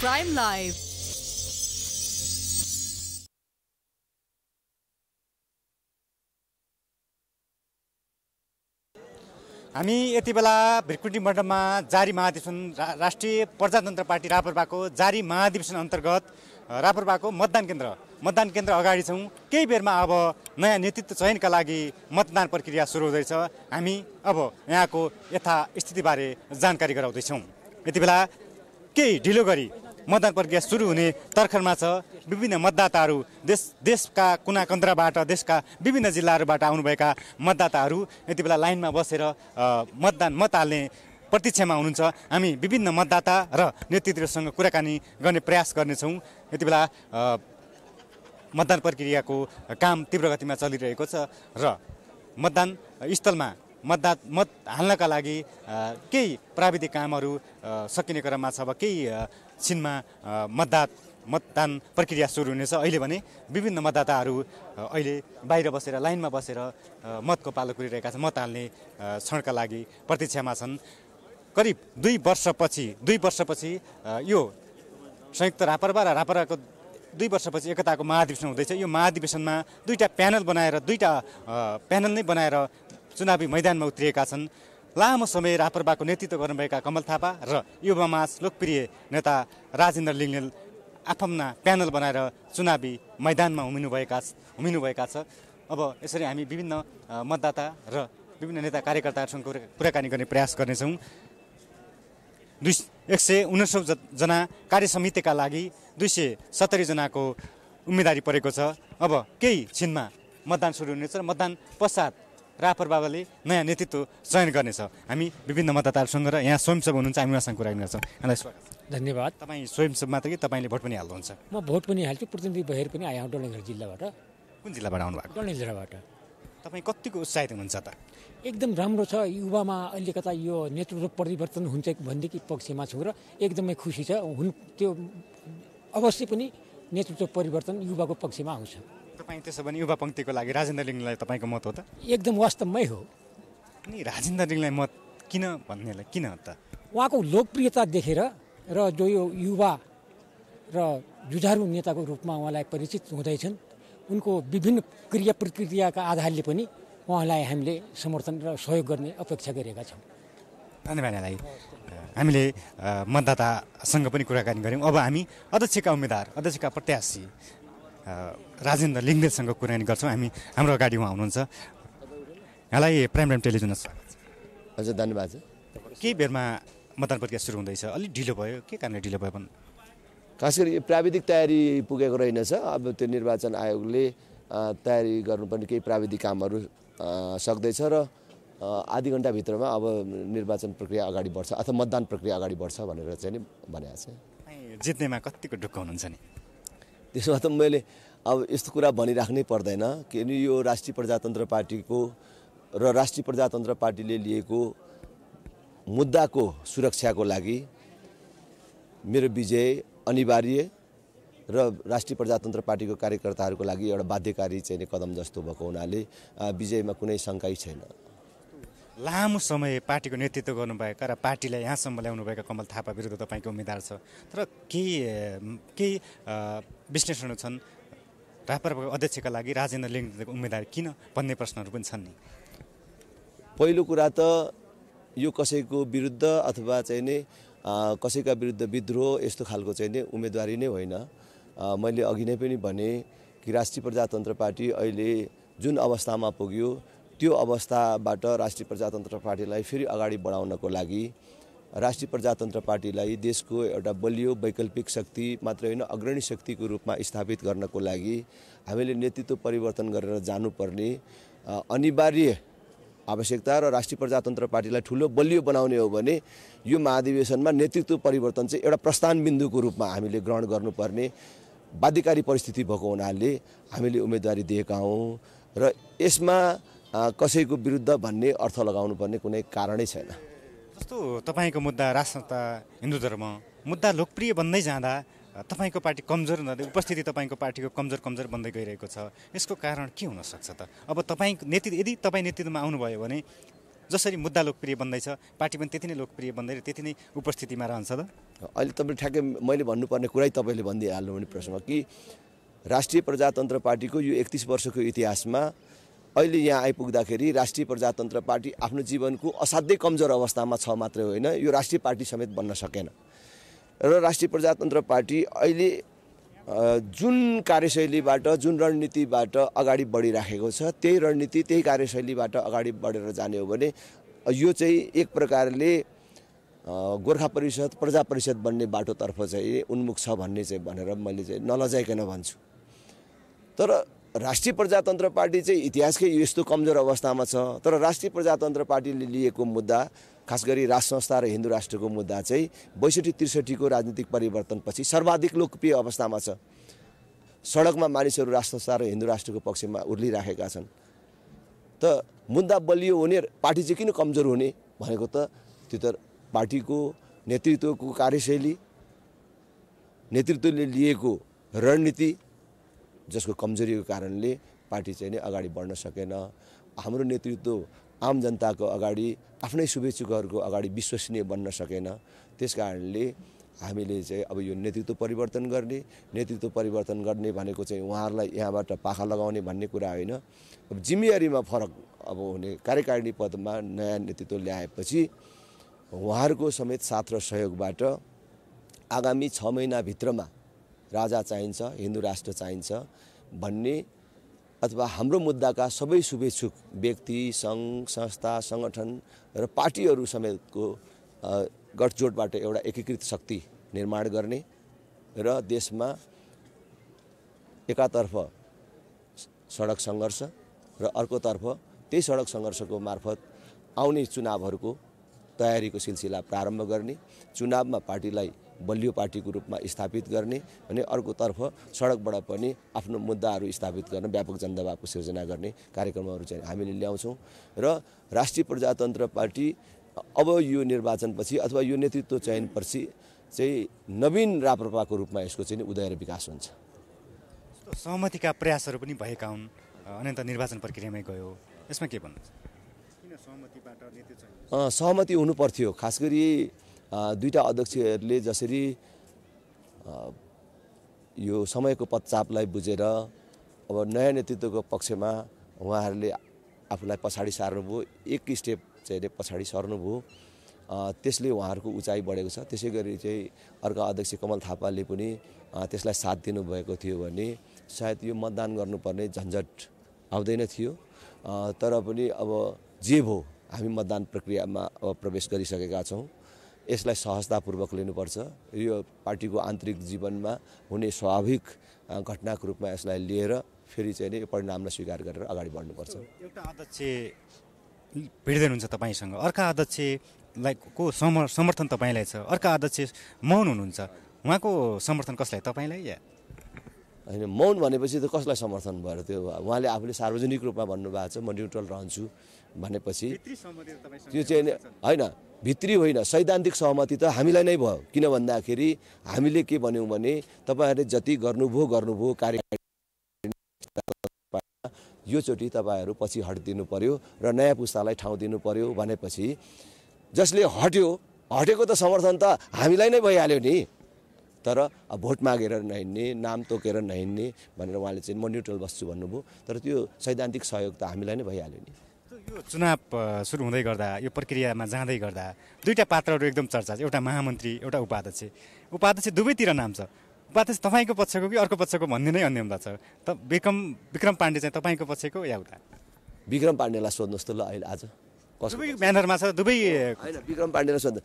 Prime Live. हामी यति बेला भ्रिकुटी मण्डपमा जारी महाधिवेशन राष्ट्रिय प्रजातन्त्र पार्टी रापरबाको जारी महाधिवेशन अन्तर्गत रापरबाको मतदान केन्द्र मतदान केन्द्र अगाडि छौँ केही बेरमा अब नयाँ नेतृत्व चयनका लागि मतदान प्रक्रिया सुरु हुँदैछ हामी अब यहाँको यथास्थितिबारे जानकारी गराउँदैछौँ यति बेला केही ढिलो गरी मतदान प्रक्रिया सुरु हुने तर्खरमा छ विभिन्न मतदाताहरू देश देशका कुना कन्द्राबाट देशका विभिन्न जिल्लाहरूबाट आउनुभएका मतदाताहरू यति बेला लाइनमा बसेर मतदान मत हाल्ने प्रतीक्षामा हुनुहुन्छ हामी विभिन्न मतदाता र नेतृत्वसँग कुराकानी गर्ने प्रयास गर्नेछौँ यति बेला मतदान प्रक्रियाको काम तीव्र गतिमा चलिरहेको छ र मतदान स्थलमा मतदा मत हाल्नका लागि केही प्राविधिक कामहरू सकिने क्रममा छ अब केही छिनमा मतदान मतदान प्रक्रिया सुरु हुनेछ अहिले भने विभिन्न मतदाताहरू अहिले बाहिर बसेर लाइनमा बसेर मतको पालो कुरिरहेका छन् मत हाल्ने क्षणका लागि प्रतीक्षामा छन् करिब दुई वर्षपछि दुई वर्षपछि यो संयुक्त रापरवा र रापरवाको दुई वर्षपछि एकताको महाधिवेशन हुँदैछ यो महाधिवेशनमा दुईवटा प्यानल बनाएर दुईवटा प्यानल नै बनाएर चुनावी मैदानमा उत्रिएका छन् लामो समय रापरबाको नेतृत्व गर्नुभएका कमल थापा र युवा लोकप्रिय नेता राजेन्द्र लिङ्गेल आफ्ना प्यानल बनाएर चुनावी मैदानमा उमिनुभएका उमिनुभएका छ अब यसरी हामी विभिन्न मतदाता र विभिन्न नेता कार्यकर्ताहरूसँग कुराकानी गर्ने प्रयास गर्नेछौँ दुई एक सय उन्नाइसौँ जना समितिका लागि दुई सय सत्तरीजनाको उम्मेदवारी परेको छ अब केही छिनमा मतदान सुरु हुनेछ र मतदान पश्चात रापर बाबाले नयाँ नेतृत्व चयन गर्नेछ हामी विभिन्न मतदाताहरूसँग र यहाँ स्वयंसेव हुनुहुन्छ हामी उहाँसँग कुरा गर्छौँ यहाँलाई स्वागत धन्यवाद तपाईँ स्वयंसेव मात्र कि तपाईँले भोट पनि हाल्नुहुन्छ म भोट पनि हाल्छु प्रतिनिधि भएर पनि आएँ डोलनगर जिल्लाबाट कुन जिल्लाबाट आउनुभएको डोलनगर जिल्लाबाट तपाईँ कतिको उत्साहित हुनुहुन्छ त एकदम राम्रो छ युवामा अहिले कता यो नेतृत्व परिवर्तन हुन्छ भनेदेखि पक्षमा छु र एकदमै खुसी छ हुन् त्यो अवश्य पनि नेतृत्व परिवर्तन युवाको पक्षमा आउँछ तपाईँ त्यसो भने युवा पङ्क्तिको लागि राजेन्द्र लिङलाई तपाईँको मत हो त एकदम वास्तवमै हो अनि राजेन्द्र लिङलाई मत किन भन्नेलाई किन त उहाँको लोकप्रियता देखेर र जो यो युवा र जुझारु नेताको रूपमा उहाँलाई परिचित हुँदैछन् उनको विभिन्न क्रिया प्रतिक्रियाका आधारले पनि उहाँलाई हामीले समर्थन र सहयोग गर्ने अपेक्षा गरेका छौँ धन्यवाद यहाँलाई हामीले मतदातासँग पनि कुराकानी गऱ्यौँ अब हामी अध्यक्षका उम्मेद्वार अध्यक्षका प्रत्याशी राजेन्द्र लिङ्गेलसँग कुराकानी गर्छौँ हामी हाम्रो अगाडि उहाँ हुनुहुन्छ यहाँलाई प्राइम टाइम टेलिभिजनमा स्वागत छ हजुर धन्यवाद छ केही बेरमा मतदान प्रक्रिया सुरु हुँदैछ अलिक ढिलो भयो के कारणले ढिलो भयो भन्नु खास गरी प्राविधिक तयारी पुगेको रहेनछ अब त्यो निर्वाचन आयोगले तयारी गर्नुपर्ने केही प्राविधिक कामहरू सक्दैछ र आधी घन्टाभित्रमा अब निर्वाचन प्रक्रिया अगाडि बढ्छ अथवा मतदान प्रक्रिया अगाडि बढ्छ भनेर चाहिँ नि भनेको छ जित्नेमा कतिको ढुक्क हुनुहुन्छ नि त्यसो त मैले अब यस्तो कुरा भनिराख्नै पर्दैन किनभने यो राष्ट्रिय प्रजातन्त्र पार्टीको र राष्ट्रिय प्रजातन्त्र पार्टीले लिएको मुद्दाको सुरक्षाको लागि मेरो विजय अनिवार्य र राष्ट्रिय प्रजातन्त्र पार्टीको कार्यकर्ताहरूको लागि एउटा बाध्यकारी चाहिने कदम जस्तो भएको हुनाले विजयमा कुनै शङ्कै छैन लामो समय पार्टीको नेतृत्व गर्नुभएका र पार्टीलाई यहाँसम्म ल्याउनुभएका कमल थापा विरुद्ध तपाईँको उम्मेद्वार छ तर केही केही विश्लेषणहरू छन् राप्रपाको अध्यक्षका लागि राजेन्द्र लिङ्गको उम्मेद्वार किन भन्ने प्रश्नहरू पनि छन् नि पहिलो कुरा त यो कसैको विरुद्ध अथवा चाहिँ नै कसैका विरुद्ध विद्रोह यस्तो खालको चाहिँ नै उम्मेदवारी नै होइन मैले अघि नै पनि भने कि राष्ट्रिय प्रजातन्त्र पार्टी अहिले जुन अवस्थामा पुग्यो त्यो अवस्थाबाट राष्ट्रिय प्रजातन्त्र पार्टीलाई फेरि अगाडि बढाउनको लागि राष्ट्रिय प्रजातन्त्र पार्टीलाई देशको एउटा बलियो वैकल्पिक शक्ति मात्र होइन अग्रणी शक्तिको रूपमा स्थापित गर्नको लागि हामीले नेतृत्व परिवर्तन गरेर जानुपर्ने अनिवार्य आवश्यकता र राष्ट्रिय प्रजातन्त्र पार्टीलाई ठुलो बलियो बनाउने हो भने यो महाधिवेशनमा नेतृत्व परिवर्तन चाहिँ एउटा प्रस्थान बिन्दुको रूपमा हामीले ग्रहण गर्नुपर्ने बाध्यकारी परिस्थिति भएको हुनाले हामीले उम्मेदवारी दिएका हौँ र यसमा कसैको विरुद्ध भन्ने अर्थ लगाउनु पर्ने कुनै कारणै छैन जस्तो तपाईँको मुद्दा राष्ट्रता हिन्दू धर्म मुद्दा लोकप्रिय बन्दै जाँदा तपाईँको पार्टी कमजोर हुँदा उपस्थिति तपाईँको पार्टीको कमजोर कमजोर बन्दै गइरहेको छ यसको कारण के हुनसक्छ त अब तपाईँ नेतृत्व यदि तपाईँ नेतृत्वमा आउनुभयो भने जसरी मुद्दा लोकप्रिय बन्दैछ पार्टी पनि त्यति नै लोकप्रिय बन्दै र त्यति नै उपस्थितिमा रहन्छ त अहिले तपाईँले ठ्याक्कै मैले भन्नुपर्ने कुरै तपाईँले भनिदिइहाल्नु प्रश्न कि राष्ट्रिय प्रजातन्त्र पार्टीको यो एकतिस वर्षको इतिहासमा अहिले यहाँ आइपुग्दाखेरि राष्ट्रिय प्रजातन्त्र पार्टी आफ्नो जीवनको असाध्यै कमजोर अवस्थामा छ मात्रै होइन यो राष्ट्रिय पार्टी समेत बन्न सकेन र राष्ट्रिय प्रजातन्त्र पार्टी अहिले जुन कार्यशैलीबाट जुन रणनीतिबाट अगाडि बढिराखेको छ त्यही रणनीति त्यही कार्यशैलीबाट अगाडि बढेर जाने हो भने यो चाहिँ एक प्रकारले गोर्खा परिषद प्रजा परिषद बन्ने बाटोतर्फ चाहिँ उन्मुख छ भन्ने चाहिँ भनेर मैले चाहिँ नलजाइकन भन्छु तर राष्ट्रिय प्रजातन्त्र पार्टी चाहिँ इतिहासकै यस्तो कमजोर अवस्थामा छ तर राष्ट्रिय प्रजातन्त्र पार्टीले लिएको मुद्दा खास गरी राष्ट्र संस्था र हिन्दू राष्ट्रको मुद्दा चाहिँ बैसठी त्रिसठीको राजनीतिक परिवर्तनपछि सर्वाधिक लोकप्रिय अवस्थामा छ सडकमा मानिसहरू राज संस्था र हिन्दू राष्ट्रको पक्षमा उर्लिराखेका छन् त मुद्दा बलियो हुने पार्टी चाहिँ किन कमजोर हुने भनेको त त्यो त पार्टीको नेतृत्वको कार्यशैली नेतृत्वले लिएको रणनीति जसको कमजोरीको कारणले पार्टी चाहिँ नै अगाडि बढ्न सकेन हाम्रो नेतृत्व आम जनताको अगाडि आफ्नै शुभेच्छुकहरूको अगाडि विश्वसनीय बन्न सकेन त्यस कारणले हामीले चाहिँ अब यो नेतृत्व परिवर्तन गर्ने नेतृत्व परिवर्तन गर्ने भनेको चाहिँ उहाँहरूलाई यहाँबाट पाखा लगाउने भन्ने कुरा होइन अब जिम्मेवारीमा फरक अब हुने कार्यकारिणी पदमा नयाँ नेतृत्व ल्याएपछि उहाँहरूको समेत साथ र सहयोगबाट आगामी छ महिनाभित्रमा राजा चाहिन्छ हिन्दू राष्ट्र चाहिन्छ भन्ने अथवा हाम्रो मुद्दाका सबै शुभेच्छुक व्यक्ति सङ्घ संस्था सङ्गठन र पार्टीहरू समेतको गठजोडबाट एउटा एकीकृत शक्ति निर्माण गर्ने र देशमा एकातर्फ सडक सङ्घर्ष र अर्कोतर्फ त्यही सडक सङ्घर्षको मार्फत आउने चुनावहरूको तयारीको सिलसिला प्रारम्भ गर्ने चुनावमा पार्टीलाई बलियो पार्टीको रूपमा स्थापित गर्ने भने अर्कोतर्फ सडकबाट पनि आफ्नो मुद्दाहरू स्थापित गर्न व्यापक जनदबावको सिर्जना गर्ने कार्यक्रमहरू चाहिँ हामीले ल्याउँछौँ र राष्ट्रिय प्रजातन्त्र पार्टी अब यो निर्वाचनपछि अथवा यो नेतृत्व चयनपछि चाहिँ नवीन राप्रपाको रूपमा यसको चाहिँ उदय र विकास हुन्छ सहमतिका प्रयासहरू पनि भएका हुन् अनन्त निर्वाचन प्रक्रियामै गयो यसमा के भन्नुहुन्छ सहमति हुनुपर्थ्यो खास गरी दुईवटा अध्यक्षहरूले जसरी यो समयको पच्चापलाई बुझेर अब नयाँ नेतृत्वको पक्षमा उहाँहरूले आफूलाई पछाडि सार्नुभयो एक स्टेप चाहिँ पछाडि सर्नुभयो त्यसले उहाँहरूको उचाइ बढेको छ त्यसै गरी चाहिँ अर्का अध्यक्ष कमल थापाले पनि त्यसलाई साथ दिनुभएको थियो भने सायद यो मतदान गर्नुपर्ने झन्झट आउँदैन थियो तर पनि अब जे भयो हामी मतदान प्रक्रियामा प्रवेश गरिसकेका छौँ यसलाई सहजतापूर्वक लिनुपर्छ यो पार्टीको आन्तरिक जीवनमा हुने स्वाभाविक घटनाको रूपमा यसलाई लिएर फेरि चाहिँ यो परिणामलाई स्वीकार गरेर अगाडि बढ्नुपर्छ एउटा अध्यक्ष भिड्दै हुन्छ तपाईँसँग अर्का अध्यक्षलाई को समर्थन तपाईँलाई छ अर्का अध्यक्ष मौन हुनुहुन्छ उहाँको समर्थन कसलाई तपाईँलाई या होइन मौन भनेपछि त कसलाई समर्थन भयो त्यो उहाँले आफूले सार्वजनिक रूपमा भन्नुभएको छ म न्युट्रल रहन्छु भनेपछि त्यो चाहिँ होइन भित्री होइन सैद्धान्तिक सहमति त हामीलाई नै भयो किन भन्दाखेरि हामीले के भन्यौँ भने तपाईँहरूले जति गर्नुभयो गर्नुभयो कार्य योचोटि तपाईँहरू पछि हटिदिनु पर्यो र नयाँ पुस्तालाई ठाउँ दिनु पर्यो भनेपछि जसले हट्यो हटेको त समर्थन त हामीलाई नै भइहाल्यो नि तर भोट मागेर नहिँड्ने नाम तोकेर नहिँड्ने भनेर उहाँले चाहिँ म न्युट्रल बस्छु भन्नुभयो तर त्यो सैद्धान्तिक सहयोग त हामीलाई नै भइहाल्यो नि यो चुनाव सुरु हुँदै गर्दा यो प्रक्रियामा जाँदै गर्दा दुईवटा पात्रहरू एकदम चर्चा छ एउटा महामन्त्री एउटा उपाध्यक्ष उपाध्यक्ष दुवैतिर नाम छ उपाध्यक्ष तपाईँको पक्षको कि अर्को पक्षको भन्ने नै अन्य छ त विक्रम विक्रम पाण्डे चाहिँ तपाईँको पक्षको या उता विक्रम पाण्डेलाई सोध्नुहोस् त ल अहिले आज कसको म्यानरमा छ दुवै होइन विक्रम पाण्डेलाई सोध्नु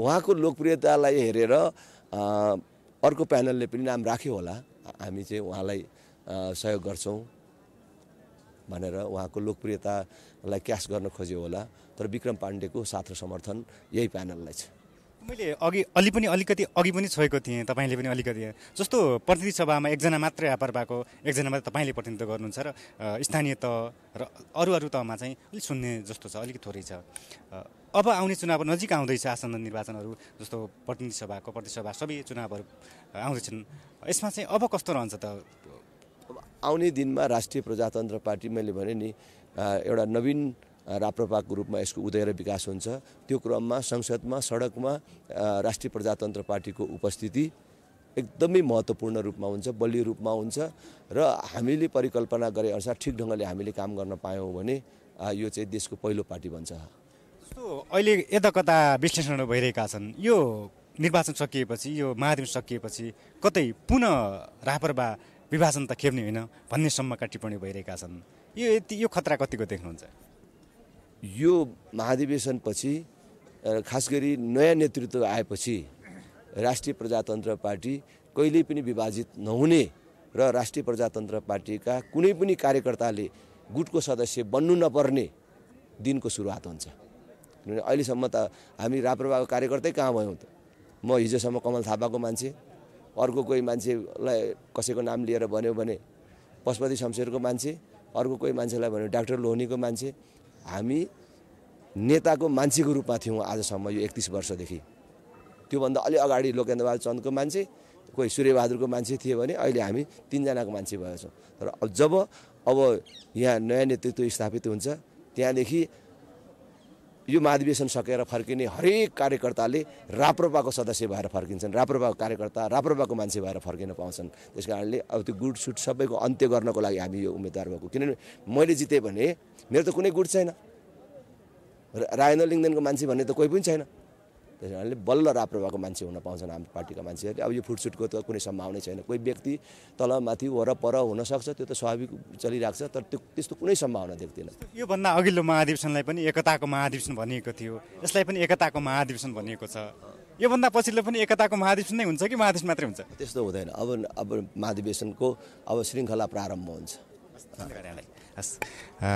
उहाँको लोकप्रियतालाई हेरेर अर्को प्यानलले पनि नाम राख्यो होला हामी चाहिँ उहाँलाई सहयोग गर्छौँ भनेर उहाँको लोकप्रियतालाई क्यास गर्न खोज्यो होला तर विक्रम पाण्डेको साथ र समर्थन यही प्यानललाई छ मैले अघि अलि पनि अलिकति अघि पनि छोएको थिएँ तपाईँले पनि अलिकति जस्तो प्रतिनिधि सभामा एकजना मात्रै आपार भएको एकजना मात्रै तपाईँले प्रतिनिधित्व गर्नुहुन्छ र स्थानीय तह र अरू अरू तहमा चाहिँ अलिक सुन्ने जस्तो छ अलिक थोरै छ अब आउने चुनाव नजिक आउँदैछ आसन्न निर्वाचनहरू जस्तो प्रतिनिधि सभाको प्रतिसभा सबै चुनावहरू आउँदैछन् यसमा चाहिँ अब कस्तो रहन्छ त आउने दिनमा राष्ट्रिय प्रजातन्त्र पार्टी मैले भने नि एउटा नवीन राप्रपाको रूपमा यसको उदय र विकास हुन्छ त्यो क्रममा संसदमा सडकमा राष्ट्रिय प्रजातन्त्र पार्टीको उपस्थिति एकदमै महत्त्वपूर्ण रूपमा हुन्छ बलियो रूपमा हुन्छ र हामीले परिकल्पना गरे अनुसार ठिक ढङ्गले हामीले काम गर्न पायौँ भने यो चाहिँ देशको पहिलो पार्टी भन्छ जस्तो अहिले यता कता विश्लेषणहरू भइरहेका छन् यो निर्वाचन सकिएपछि यो महाधिवेशन सकिएपछि कतै पुनः रापरबा विभाजन त खेप्ने होइन भन्ने सम्मका टिप्पणी भइरहेका छन् यो यति यो खतरा कतिको देख्नुहुन्छ यो महाधिवेशनपछि खास गरी नयाँ नेतृत्व आएपछि राष्ट्रिय प्रजातन्त्र पार्टी कहिल्यै पनि विभाजित नहुने र राष्ट्रिय प्रजातन्त्र पार्टीका कुनै पनि कार्यकर्ताले गुटको सदस्य बन्नु नपर्ने दिनको सुरुवात हुन्छ किनभने अहिलेसम्म त हामी राप्रपाको कार्यकर्तै कहाँ भयौँ त म हिजोसम्म कमल थापाको मान्छे अर्को कोही मान्छेलाई कसैको नाम लिएर भन्यो भने पशुपति शमशेरको मान्छे अर्को कोही मान्छेलाई भन्यो डाक्टर लोहनीको मान्छे हामी नेताको मान्छेको रूपमा थियौँ आजसम्म यो एकतिस वर्षदेखि त्योभन्दा अलि अगाडि लोकेन्द्रबहादुर चन्दको मान्छे कोही सूर्यबहादुरको मान्छे थियो भने अहिले हामी तिनजनाको मान्छे भएछौँ तर जब अब यहाँ नयाँ नेतृत्व स्थापित हुन्छ त्यहाँदेखि यो महाधिवेशन सकेर फर्किने हरेक कार्यकर्ताले राप्रपाको सदस्य भएर फर्किन्छन् राप्रपाको कार्यकर्ता राप्रपाको मान्छे भएर फर्किन पाउँछन् त्यस कारणले अब त्यो गुड सुट सबैको अन्त्य गर्नको लागि हामी यो उम्मेद्वार भएको किनभने मैले जितेँ भने मेरो त कुनै गुट छैन रायन लिङ्गदेनको मान्छे भन्ने त कोही पनि छैन त्यस कारणले बल्ल राप्रभाको मान्छे हुन पाउँछन् हाम्रो पार्टीका मान्छेहरूले अब यो फुटसुटको त कुनै सम्भावना छैन कोही व्यक्ति तलमाथि वरपर हुनसक्छ त्यो त स्वाभाविक चलिरहेको छ तर त्यो त्यस्तो कुनै सम्भावना देख्दैन योभन्दा अघिल्लो महाधिवेशनलाई पनि एकताको महाधिवेशन भनिएको थियो यसलाई पनि एकताको महाधिवेशन भनिएको छ योभन्दा पछिल्लो पनि एकताको महाधिवेशन नै हुन्छ कि महाधिवेशन मात्रै हुन्छ त्यस्तो हुँदैन अब अब महाधिवेशनको अब श्रृङ्खला प्रारम्भ हुन्छ